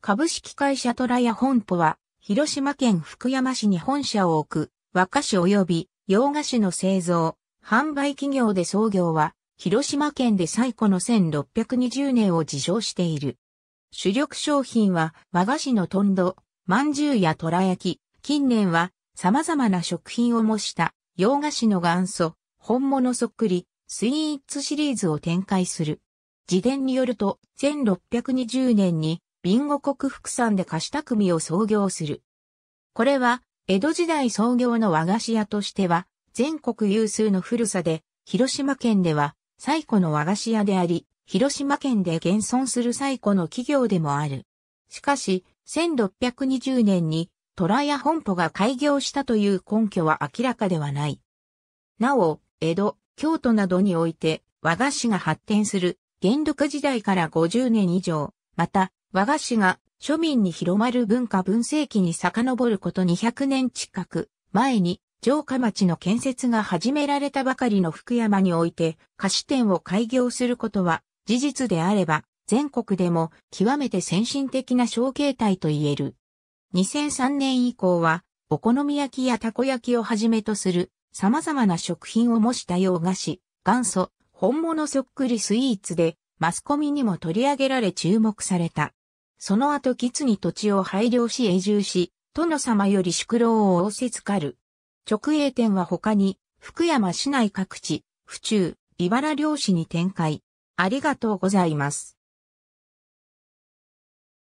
株式会社虎屋本舗は、広島県福山市に本社を置く、和菓子及び洋菓子の製造、販売企業で創業は、広島県で最古の1620年を自称している。主力商品は和菓子のトンド、まんじゅうや虎焼き、近年は様々な食品を模した洋菓子の元祖、本物そっくり、スイーツシリーズを展開する。自伝によると、1620年にビンゴ国福産で菓子匠を創業する。これは、江戸時代創業の和菓子屋としては、全国有数の古さで、広島県では最古の和菓子屋であり、広島県で現存する最古の企業でもある。しかし、1620年に虎屋本舗が開業したという根拠は明らかではない。なお、江戸、京都などにおいて和菓子が発展する元禄時代から50年以上、また和菓子が庶民に広まる文化文世紀に遡ること200年近く前に城下町の建設が始められたばかりの福山において菓子店を開業することは事実であれば全国でも極めて先進的な小形態と言える。2003年以降はお好み焼きやたこ焼きをはじめとする様々な食品を模した洋菓子、元祖、本物そっくりスイーツでマスコミにも取り上げられ注目された。その後キツに土地を配慮し永住し、殿様より宿老を仰せつかる。直営店は他に、福山市内各地、府中、茨領市に展開。ありがとうございます。